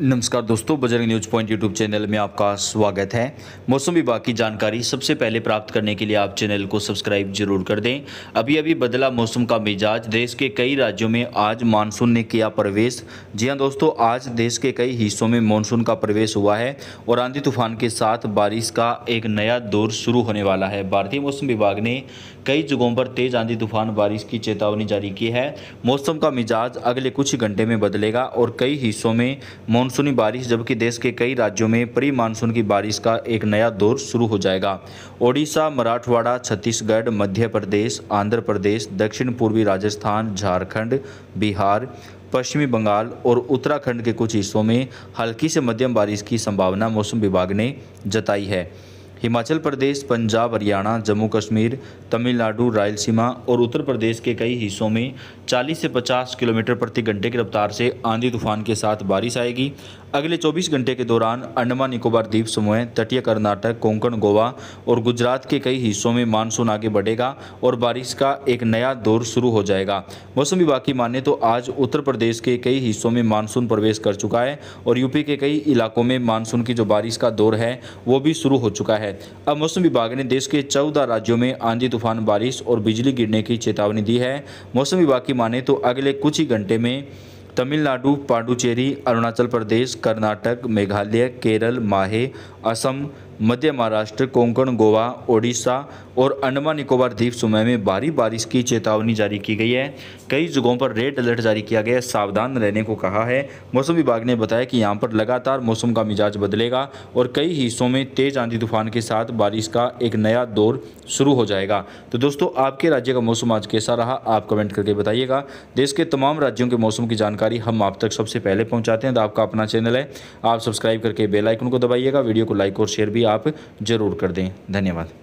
नमस्कार दोस्तों Bajrang news point YouTube channel में आपका स्वागत है मौसम विभाग की जानकारी सबसे पहले प्राप्त करने के लिए आप चैनल को सब्सक्राइब जरूर कर दें अभी अभी बदला मौसम का मिजाज देश के कई राज्यों में आज मानसून ने किया प्रवेश जी हां दोस्तों आज देश के कई हिस्सों में मानसून का प्रवेश हुआ है और आंधी तूफान के साथ बारिश का एक नया दौर शुरू होने वाला है भारतीय मौसम विभाग ने कई जगहों पर तेज आंधी तूफान बारिश की चेतावनी जारी की है मौसम का मिजाज अगले कुछ घंटे में बदलेगा और कई हिस्सों में मानसूनी बारिश जबकि देश के कई राज्यों में प्री मानसून की बारिश का एक नया दौर शुरू हो जाएगा ओडिशा मराठवाड़ा छत्तीसगढ़ मध्य प्रदेश आंध्र प्रदेश दक्षिण पूर्वी राजस्थान झारखंड बिहार पश्चिमी बंगाल और उत्तराखंड के कुछ हिस्सों में हल्की से मध्यम बारिश की संभावना मौसम विभाग ने जताई है हिमाचल प्रदेश पंजाब हरियाणा जम्मू कश्मीर तमिलनाडु रायलसीमा और उत्तर प्रदेश के कई हिस्सों में 40 से 50 किलोमीटर प्रति घंटे की रफ्तार से आंधी तूफान के साथ बारिश आएगी अगले 24 घंटे के दौरान अंडमान निकोबार द्वीप समूह तटीय कर्नाटक कोंकण गोवा और गुजरात के कई हिस्सों में मानसून आगे बढ़ेगा और बारिश का एक नया दौर शुरू हो जाएगा मौसम विभाग की माने तो आज उत्तर प्रदेश के कई हिस्सों में मानसून प्रवेश कर चुका है और यूपी के कई इलाकों में मानसून की जो बारिश का दौर है वो भी शुरू हो चुका है अब मौसम विभाग ने देश के चौदह राज्यों में आंधी तूफान बारिश और बिजली गिरने की चेतावनी दी है मौसम विभाग की माने तो अगले कुछ ही घंटे में तमिलनाडु पांडुचेरी अरुणाचल प्रदेश कर्नाटक मेघालय केरल माहे असम मध्य महाराष्ट्र कोंकण गोवा ओडिशा और अंडमान निकोबार द्वीप समूह में भारी बारिश की चेतावनी जारी की गई है कई जगहों पर रेड अलर्ट जारी किया गया है सावधान रहने को कहा है मौसम विभाग ने बताया कि यहाँ पर लगातार मौसम का मिजाज बदलेगा और कई हिस्सों में तेज आंधी तूफान के साथ बारिश का एक नया दौर शुरू हो जाएगा तो दोस्तों आपके राज्य का मौसम आज कैसा रहा आप कमेंट करके बताइएगा देश के तमाम राज्यों के मौसम की जानकारी हम आप तक सबसे पहले पहुँचाते हैं तो आपका अपना चैनल है आप सब्सक्राइब करके बेलाइकन को दबाइएगा वीडियो को लाइक और शेयर भी भी आप ज़रूर कर दें धन्यवाद